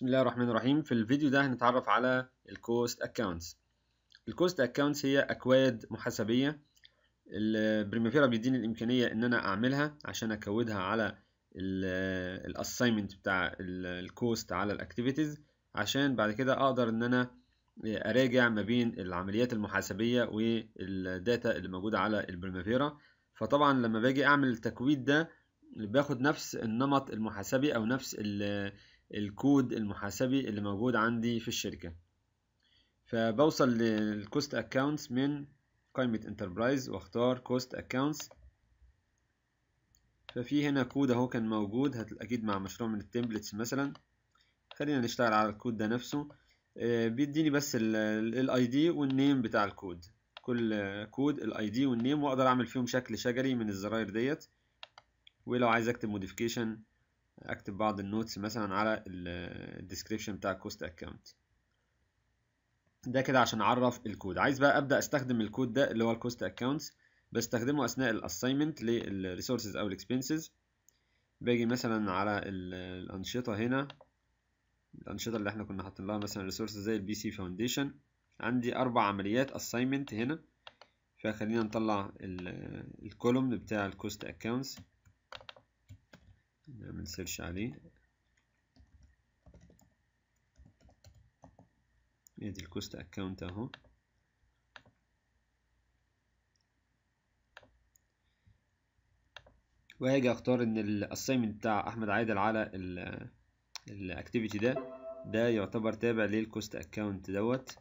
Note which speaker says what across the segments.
Speaker 1: بسم الله الرحمن الرحيم في الفيديو ده هنتعرف على الكوست اكونتس الكوست اكونتس هي اكواد محاسبيه البريمافيرا بيديني الامكانيه ان انا اعملها عشان اكودها على الاساينمنت بتاع الكوست على الاكتيفيتيز عشان بعد كده اقدر ان انا اراجع ما بين العمليات المحاسبيه والداتا اللي موجوده على البريمافيرا فطبعا لما باجي اعمل التكويد ده باخد نفس النمط المحاسبي او نفس ال الكود المحاسبي اللي موجود عندي في الشركة فبوصل للكوست اكونتس من قائمة انتربرايز واختار كوست اكونتس ففي هنا كود اهو كان موجود اكيد مع مشروع من التمبلتس مثلا خلينا نشتغل على الكود ده نفسه آه، بيديني بس الاي دي والنيم بتاع الكود كل كود الاي دي والنيم واقدر اعمل فيهم شكل شجري من الزراير ديت ولو عايز اكتب موديفيكيشن اكتب بعض النوتس مثلا على الديسكريبشن بتاع الكوست اكونت ده كده عشان اعرف الكود عايز بقى ابدا استخدم الكود ده اللي هو الكوست اكونتس بستخدمه اثناء الاساينمنت للريسورسز او الاكسبنسز باجي مثلا على الانشطه هنا الانشطه اللي احنا كنا حاطين لها مثلا ريسورسز زي البي سي فاونديشن عندي اربع عمليات اساينمنت هنا فخلينا نطلع الكولوم بتاع الكوست اكونتس نعمل سيرش عليه ادي الكوست اكونت اهو وهاجي اختار ان الاسايمنت بتاع احمد عادل على الاكتيفيتي ده ده يعتبر تابع للكوست اكونت دوت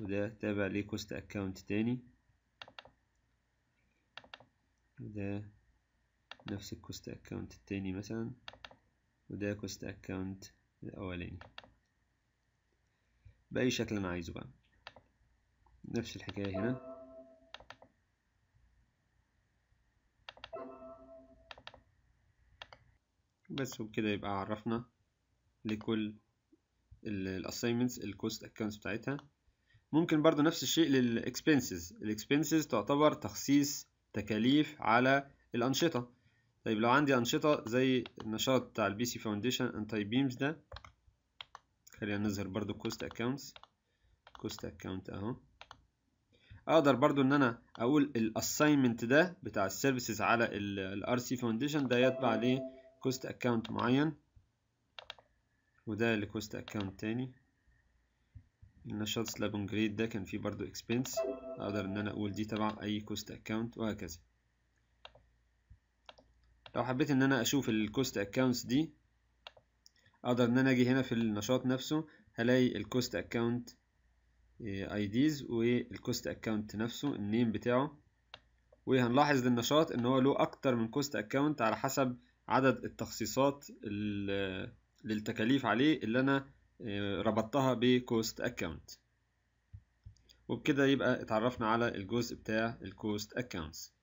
Speaker 1: وده تابع لكوست اكونت تاني وده نفس الكوست اكونت التاني مثلا وده كوست اكونت الاولاني باي شكل انا عايزه بقى نفس الحكايه هنا بس وبكده يبقى عرفنا لكل الاساينمنتس الكوست اكونت بتاعتها ممكن برضو نفس الشيء للاكسبنسز الاكسبنسز تعتبر تخصيص تكاليف على الانشطه طيب لو عندي أنشطة زي النشاط بتاع البي سي فاونديشن أنتي بيمز ده خلينا نظهر برضو كوست اكونتس كوست اكونت اهو اقدر برضو ان انا اقول الاساينمنت ده بتاع السيرفيسز على الار سي فاونديشن ده يتبع لكوست اكونت معين وده لكوست اكونت تاني النشاط سلاب جريد ده كان فيه برضو اكسبنس اقدر ان انا اقول دي تبع اي كوست اكونت وهكذا لو حبيت ان انا اشوف الكوست اكونتس دي اقدر ان انا اجي هنا في النشاط نفسه هلاقي الكوست اكونت ديز والكوست اكونت نفسه النيم بتاعه وهنلاحظ للنشاط ان هو له اكتر من كوست اكونت على حسب عدد التخصيصات للتكاليف آه، عليه اللي انا آه، ربطتها بكوست اكونت وبكده يبقى اتعرفنا على الجزء بتاع الكوست اكونتس